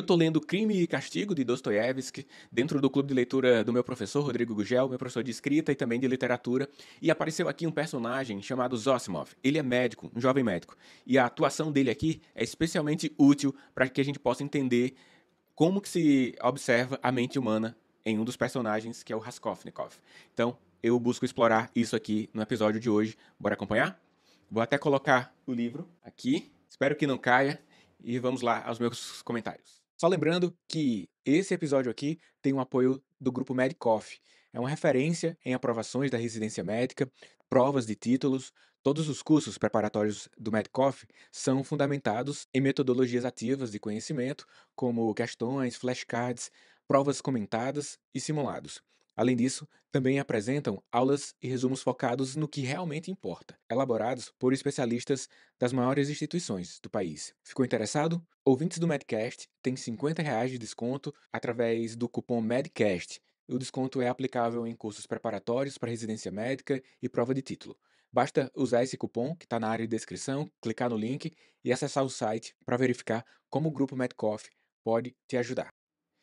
Eu tô lendo Crime e Castigo, de Dostoiévski, dentro do clube de leitura do meu professor, Rodrigo Gugel, meu professor de escrita e também de literatura, e apareceu aqui um personagem chamado Zosimov. Ele é médico, um jovem médico, e a atuação dele aqui é especialmente útil para que a gente possa entender como que se observa a mente humana em um dos personagens, que é o Raskolnikov. Então, eu busco explorar isso aqui no episódio de hoje. Bora acompanhar? Vou até colocar o livro aqui. Espero que não caia. E vamos lá aos meus comentários. Só lembrando que esse episódio aqui tem o um apoio do grupo Medicoff. É uma referência em aprovações da residência médica, provas de títulos. Todos os cursos preparatórios do Medicoff são fundamentados em metodologias ativas de conhecimento, como questões, flashcards, provas comentadas e simulados. Além disso, também apresentam aulas e resumos focados no que realmente importa, elaborados por especialistas das maiores instituições do país. Ficou interessado? Ouvintes do Medcast têm R$ reais de desconto através do cupom MEDCAST. O desconto é aplicável em cursos preparatórios para residência médica e prova de título. Basta usar esse cupom que está na área de descrição, clicar no link e acessar o site para verificar como o Grupo Medcoff pode te ajudar.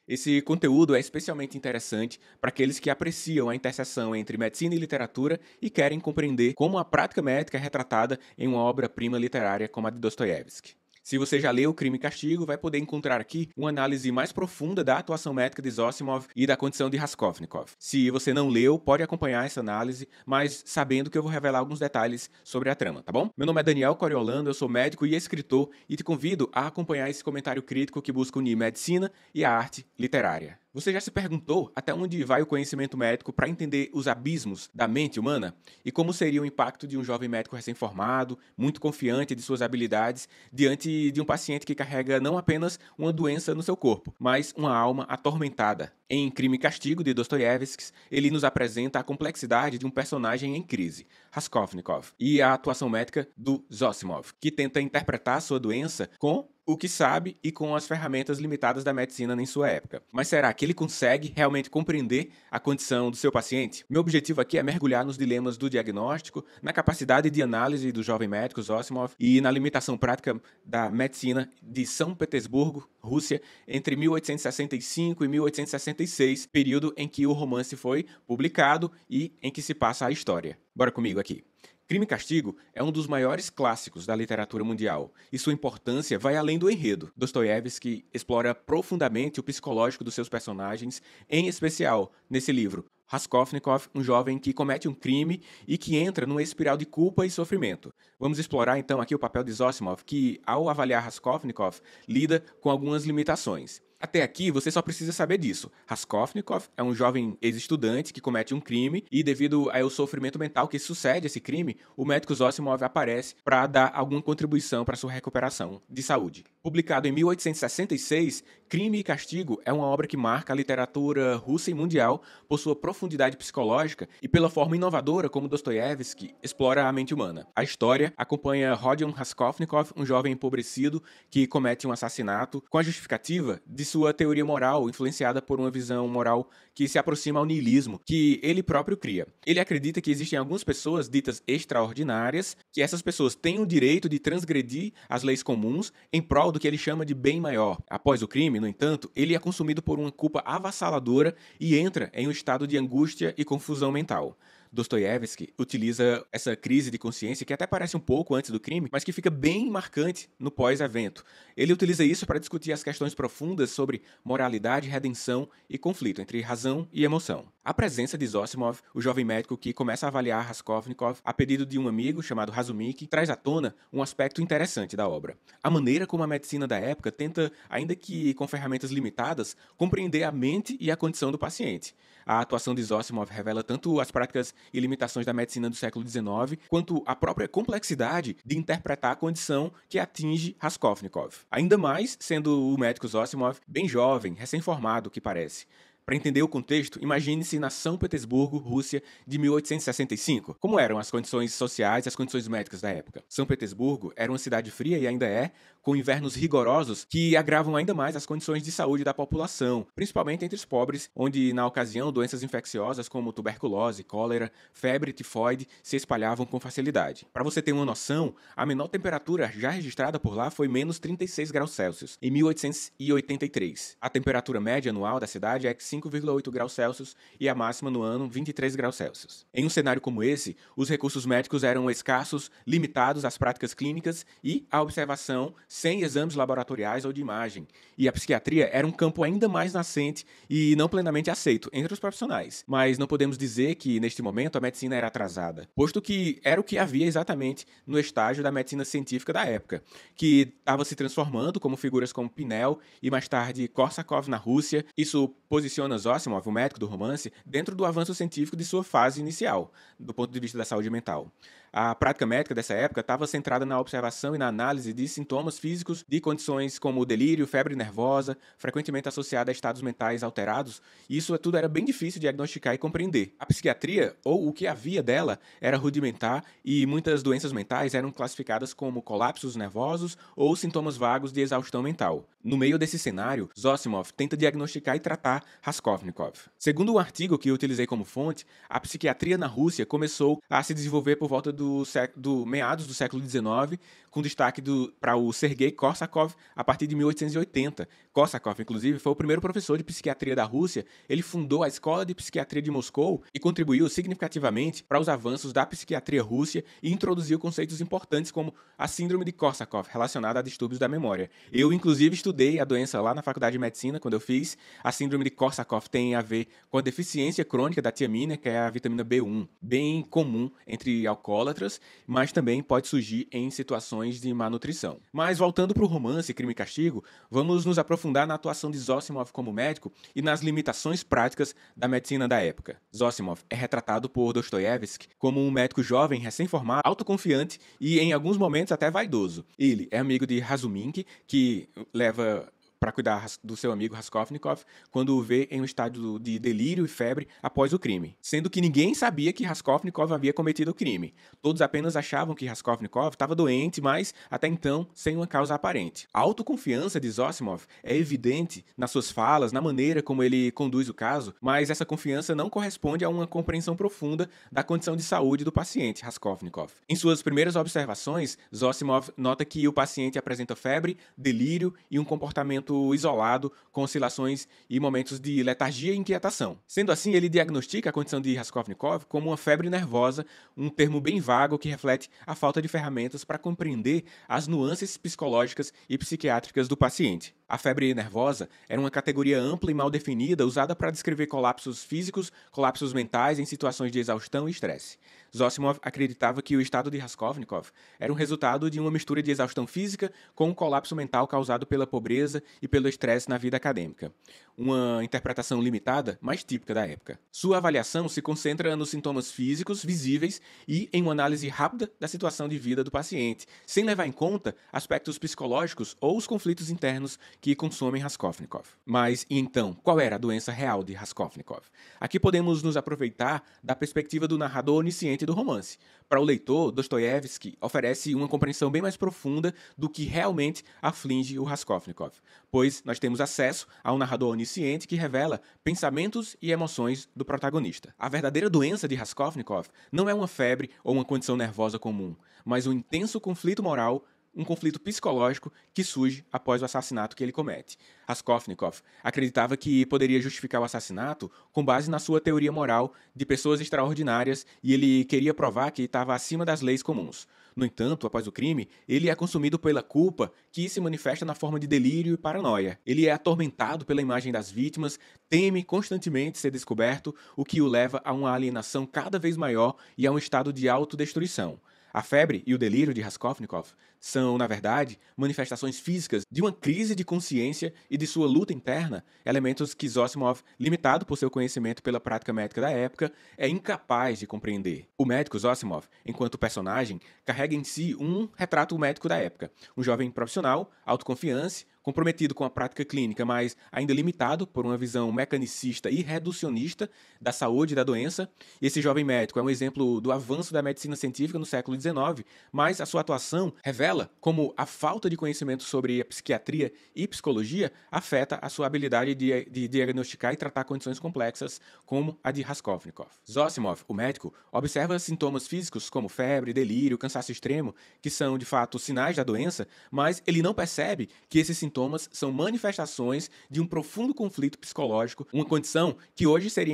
Esse conteúdo é especialmente interessante para aqueles que apreciam a interseção entre medicina e literatura e querem compreender como a prática médica é retratada em uma obra-prima literária como a de Dostoiévski. Se você já leu Crime e Castigo, vai poder encontrar aqui uma análise mais profunda da atuação médica de Zosimov e da condição de Raskolnikov. Se você não leu, pode acompanhar essa análise, mas sabendo que eu vou revelar alguns detalhes sobre a trama, tá bom? Meu nome é Daniel Coriolano, eu sou médico e escritor e te convido a acompanhar esse comentário crítico que busca unir medicina e a arte literária. Você já se perguntou até onde vai o conhecimento médico para entender os abismos da mente humana? E como seria o impacto de um jovem médico recém-formado, muito confiante de suas habilidades, diante de um paciente que carrega não apenas uma doença no seu corpo, mas uma alma atormentada? Em Crime e Castigo, de Dostoiévski, ele nos apresenta a complexidade de um personagem em crise, Raskolnikov, e a atuação médica do Zosimov, que tenta interpretar sua doença com o que sabe e com as ferramentas limitadas da medicina em sua época. Mas será que ele consegue realmente compreender a condição do seu paciente? Meu objetivo aqui é mergulhar nos dilemas do diagnóstico, na capacidade de análise do jovem médico Zosimov e na limitação prática da medicina de São Petersburgo, Rússia, entre 1865 e 1866, período em que o romance foi publicado e em que se passa a história. Bora comigo aqui. Crime e Castigo é um dos maiores clássicos da literatura mundial, e sua importância vai além do enredo. Dostoiévski explora profundamente o psicológico dos seus personagens, em especial nesse livro, Raskolnikov, um jovem que comete um crime e que entra numa espiral de culpa e sofrimento. Vamos explorar então aqui o papel de Zosimov, que, ao avaliar Raskolnikov, lida com algumas limitações. Até aqui você só precisa saber disso. Raskovnikov é um jovem ex-estudante que comete um crime e, devido ao sofrimento mental que sucede esse crime, o médico Zosimov aparece para dar alguma contribuição para sua recuperação de saúde. Publicado em 1866, Crime e Castigo é uma obra que marca a literatura russa e mundial por sua profundidade psicológica e pela forma inovadora como Dostoiévski explora a mente humana. A história acompanha Rodion Raskolnikov, um jovem empobrecido que comete um assassinato com a justificativa de sua teoria moral influenciada por uma visão moral que se aproxima ao niilismo que ele próprio cria. Ele acredita que existem algumas pessoas ditas extraordinárias, que essas pessoas têm o direito de transgredir as leis comuns em prol do que ele chama de bem maior. Após o crime, no entanto, ele é consumido por uma culpa avassaladora e entra em um estado de angústia e confusão mental. Dostoiévski utiliza essa crise de consciência, que até parece um pouco antes do crime, mas que fica bem marcante no pós-evento. Ele utiliza isso para discutir as questões profundas sobre moralidade, redenção e conflito entre razão e emoção. A presença de Zosimov, o jovem médico que começa a avaliar Raskolnikov a pedido de um amigo chamado Razumik, traz à tona um aspecto interessante da obra. A maneira como a medicina da época tenta, ainda que com ferramentas limitadas, compreender a mente e a condição do paciente. A atuação de Zosimov revela tanto as práticas e limitações da medicina do século XIX, quanto a própria complexidade de interpretar a condição que atinge Raskolnikov. Ainda mais sendo o médico Zosimov bem jovem, recém-formado, que parece. Para entender o contexto, imagine-se na São Petersburgo, Rússia, de 1865. Como eram as condições sociais e as condições médicas da época? São Petersburgo era uma cidade fria e ainda é com invernos rigorosos que agravam ainda mais as condições de saúde da população, principalmente entre os pobres, onde, na ocasião, doenças infecciosas como tuberculose, cólera, febre, tifoide se espalhavam com facilidade. Para você ter uma noção, a menor temperatura já registrada por lá foi menos 36 graus Celsius, em 1883. A temperatura média anual da cidade é 5,8 graus Celsius e a máxima no ano 23 graus Celsius. Em um cenário como esse, os recursos médicos eram escassos, limitados às práticas clínicas e à observação sem exames laboratoriais ou de imagem. E a psiquiatria era um campo ainda mais nascente e não plenamente aceito entre os profissionais. Mas não podemos dizer que, neste momento, a medicina era atrasada, posto que era o que havia exatamente no estágio da medicina científica da época, que estava se transformando como figuras como Pinel e mais tarde Korsakov na Rússia. Isso posiciona Zosimov, o médico do romance, dentro do avanço científico de sua fase inicial, do ponto de vista da saúde mental. A prática médica dessa época estava centrada na observação e na análise de sintomas físicos de condições como delírio, febre nervosa, frequentemente associada a estados mentais alterados, e isso tudo era bem difícil de diagnosticar e compreender. A psiquiatria, ou o que havia dela, era rudimentar e muitas doenças mentais eram classificadas como colapsos nervosos ou sintomas vagos de exaustão mental. No meio desse cenário, Zosimov tenta diagnosticar e tratar Raskovnikov. Segundo um artigo que eu utilizei como fonte, a psiquiatria na Rússia começou a se desenvolver por volta do, do meados do século XIX, com destaque para o Sergei Korsakov a partir de 1880. Korsakov, inclusive, foi o primeiro professor de psiquiatria da Rússia. Ele fundou a Escola de Psiquiatria de Moscou e contribuiu significativamente para os avanços da psiquiatria russa e introduziu conceitos importantes como a síndrome de Korsakov, relacionada a distúrbios da memória. Eu, inclusive, estudei estudei a doença lá na faculdade de medicina, quando eu fiz. A síndrome de Korsakoff tem a ver com a deficiência crônica da tiamina, que é a vitamina B1, bem comum entre alcoólatras, mas também pode surgir em situações de má nutrição. Mas voltando para o romance Crime e Castigo, vamos nos aprofundar na atuação de Zosimov como médico e nas limitações práticas da medicina da época. Zosimov é retratado por Dostoiévski como um médico jovem recém-formado, autoconfiante e, em alguns momentos, até vaidoso. Ele é amigo de Razumink, que leva have a para cuidar do seu amigo Raskolnikov quando o vê em um estado de delírio e febre após o crime, sendo que ninguém sabia que Raskolnikov havia cometido o crime. Todos apenas achavam que Raskolnikov estava doente, mas até então sem uma causa aparente. A autoconfiança de Zosimov é evidente nas suas falas, na maneira como ele conduz o caso, mas essa confiança não corresponde a uma compreensão profunda da condição de saúde do paciente Raskolnikov. Em suas primeiras observações, Zosimov nota que o paciente apresenta febre, delírio e um comportamento comportamento isolado, com oscilações e momentos de letargia e inquietação. Sendo assim, ele diagnostica a condição de Raskolnikov como uma febre nervosa, um termo bem vago que reflete a falta de ferramentas para compreender as nuances psicológicas e psiquiátricas do paciente. A febre nervosa era uma categoria ampla e mal definida usada para descrever colapsos físicos, colapsos mentais em situações de exaustão e estresse. Zosimov acreditava que o estado de Raskolnikov era um resultado de uma mistura de exaustão física com um colapso mental causado pela pobreza e pelo estresse na vida acadêmica. Uma interpretação limitada, mas típica da época. Sua avaliação se concentra nos sintomas físicos visíveis e em uma análise rápida da situação de vida do paciente, sem levar em conta aspectos psicológicos ou os conflitos internos que consomem Raskolnikov. Mas e então, qual era a doença real de Raskolnikov? Aqui podemos nos aproveitar da perspectiva do narrador onisciente do romance. Para o leitor, Dostoiévski oferece uma compreensão bem mais profunda do que realmente aflige o Raskolnikov, pois nós temos acesso a um narrador onisciente que revela pensamentos e emoções do protagonista. A verdadeira doença de Raskolnikov não é uma febre ou uma condição nervosa comum, mas um intenso conflito moral um conflito psicológico que surge após o assassinato que ele comete. Raskolnikov acreditava que poderia justificar o assassinato com base na sua teoria moral de pessoas extraordinárias e ele queria provar que estava acima das leis comuns. No entanto, após o crime, ele é consumido pela culpa que se manifesta na forma de delírio e paranoia. Ele é atormentado pela imagem das vítimas, teme constantemente ser descoberto, o que o leva a uma alienação cada vez maior e a um estado de autodestruição. A febre e o delírio de Raskolnikov são, na verdade, manifestações físicas de uma crise de consciência e de sua luta interna, elementos que Zosimov, limitado por seu conhecimento pela prática médica da época, é incapaz de compreender. O médico Zosimov, enquanto personagem, carrega em si um retrato médico da época, um jovem profissional, autoconfiança comprometido com a prática clínica, mas ainda limitado por uma visão mecanicista e reducionista da saúde e da doença. Esse jovem médico é um exemplo do avanço da medicina científica no século XIX, mas a sua atuação revela como a falta de conhecimento sobre a psiquiatria e psicologia afeta a sua habilidade de, de diagnosticar e tratar condições complexas, como a de Raskolnikov. Zosimov, o médico, observa sintomas físicos como febre, delírio, cansaço extremo, que são de fato sinais da doença, mas ele não percebe que esses sintomas sintomas são manifestações de um profundo conflito psicológico, uma condição que hoje seria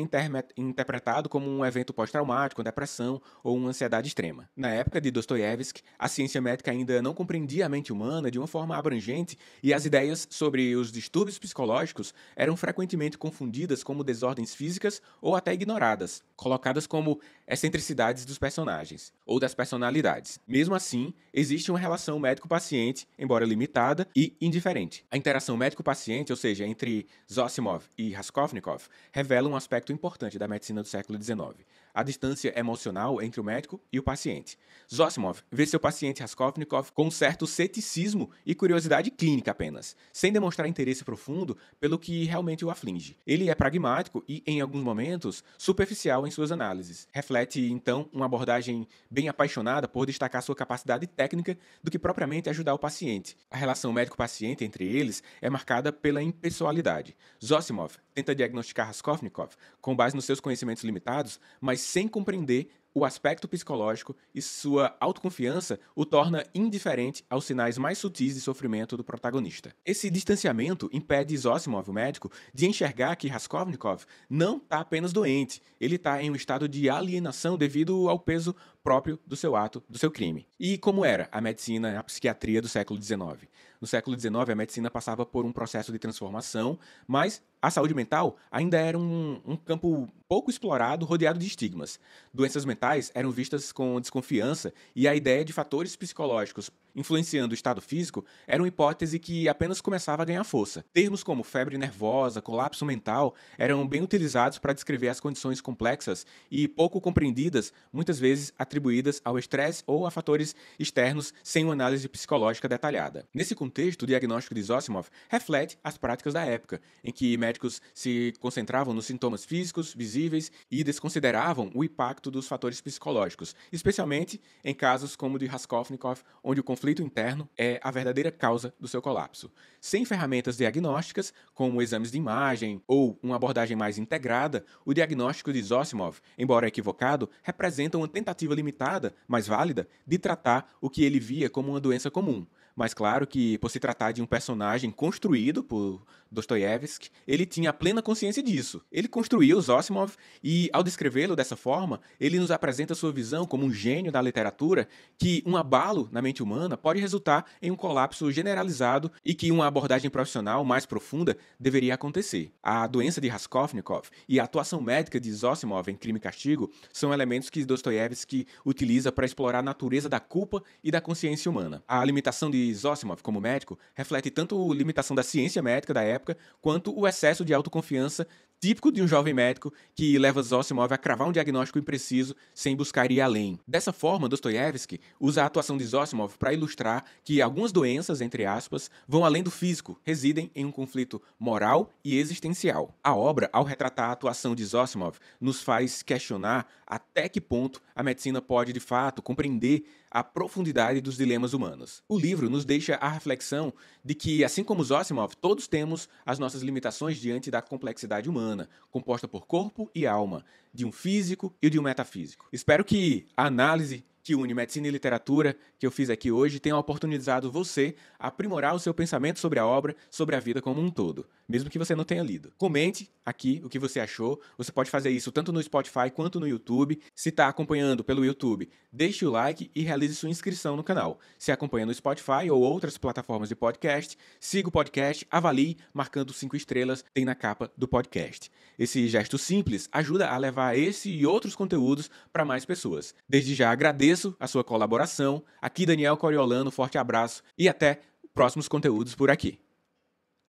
interpretado como um evento pós-traumático, depressão ou uma ansiedade extrema. Na época de Dostoiévski, a ciência médica ainda não compreendia a mente humana de uma forma abrangente e as ideias sobre os distúrbios psicológicos eram frequentemente confundidas como desordens físicas ou até ignoradas, colocadas como excentricidades dos personagens ou das personalidades. Mesmo assim, existe uma relação médico-paciente, embora limitada e indiferente paciente, a interação médico-paciente, ou seja, entre Zosimov e Raskolnikov, revela um aspecto importante da medicina do século XIX, a distância emocional entre o médico e o paciente. Zosimov vê seu paciente Raskovnikov com certo ceticismo e curiosidade clínica apenas, sem demonstrar interesse profundo pelo que realmente o aflige. Ele é pragmático e, em alguns momentos, superficial em suas análises. Reflete, então, uma abordagem bem apaixonada por destacar sua capacidade técnica do que propriamente ajudar o paciente. A relação médico-paciente entre eles é marcada pela impessoalidade. Zosimov tenta diagnosticar Raskolnikov com base nos seus conhecimentos limitados, mas sem compreender o aspecto psicológico e sua autoconfiança o torna indiferente aos sinais mais sutis de sofrimento do protagonista. Esse distanciamento impede Zosimov, o médico, de enxergar que Raskolnikov não está apenas doente, ele está em um estado de alienação devido ao peso próprio do seu ato, do seu crime. E como era a medicina, a psiquiatria do século XIX? No século XIX, a medicina passava por um processo de transformação, mas a saúde mental ainda era um, um campo pouco explorado, rodeado de estigmas. Doenças mentais mentais eram vistas com desconfiança e a ideia de fatores psicológicos influenciando o estado físico era uma hipótese que apenas começava a ganhar força. Termos como febre nervosa, colapso mental eram bem utilizados para descrever as condições complexas e pouco compreendidas, muitas vezes atribuídas ao estresse ou a fatores externos sem uma análise psicológica detalhada. Nesse contexto, o diagnóstico de Zosimov reflete as práticas da época, em que médicos se concentravam nos sintomas físicos visíveis e desconsideravam o impacto dos fatores psicológicos, especialmente em casos como o de Raskolnikov, onde o conflito conflito interno é a verdadeira causa do seu colapso. Sem ferramentas diagnósticas, como exames de imagem ou uma abordagem mais integrada, o diagnóstico de Zosimov, embora equivocado, representa uma tentativa limitada, mas válida, de tratar o que ele via como uma doença comum. Mas claro que, por se tratar de um personagem construído por Dostoiévski, ele tinha plena consciência disso. Ele construiu Zosimov e, ao descrevê-lo dessa forma, ele nos apresenta sua visão como um gênio da literatura que um abalo na mente humana pode resultar em um colapso generalizado e que uma abordagem profissional mais profunda deveria acontecer. A doença de Raskolnikov e a atuação médica de Zosimov em Crime e Castigo são elementos que Dostoiévski utiliza para explorar a natureza da culpa e da consciência humana. A limitação de de Zosimov como médico reflete tanto a limitação da ciência médica da época quanto o excesso de autoconfiança típico de um jovem médico que leva Zosimov a cravar um diagnóstico impreciso sem buscar ir além. Dessa forma, Dostoiévski usa a atuação de Zosimov para ilustrar que algumas doenças, entre aspas, vão além do físico, residem em um conflito moral e existencial. A obra, ao retratar a atuação de Zosimov, nos faz questionar até que ponto a medicina pode, de fato, compreender a profundidade dos dilemas humanos. O livro nos deixa a reflexão de que, assim como Zosimov, todos temos as nossas limitações diante da complexidade humana humana, composta por corpo e alma, de um físico e de um metafísico. Espero que a análise que une medicina e literatura, que eu fiz aqui hoje, tenha oportunizado você a aprimorar o seu pensamento sobre a obra, sobre a vida como um todo, mesmo que você não tenha lido. Comente aqui o que você achou. Você pode fazer isso tanto no Spotify quanto no YouTube. Se está acompanhando pelo YouTube, deixe o like e realize sua inscrição no canal. Se acompanha no Spotify ou outras plataformas de podcast, siga o podcast, avalie, marcando cinco estrelas, tem na capa do podcast. Esse gesto simples ajuda a levar esse e outros conteúdos para mais pessoas. Desde já agradeço agradeço a sua colaboração. Aqui, Daniel Coriolano, forte abraço e até próximos conteúdos por aqui.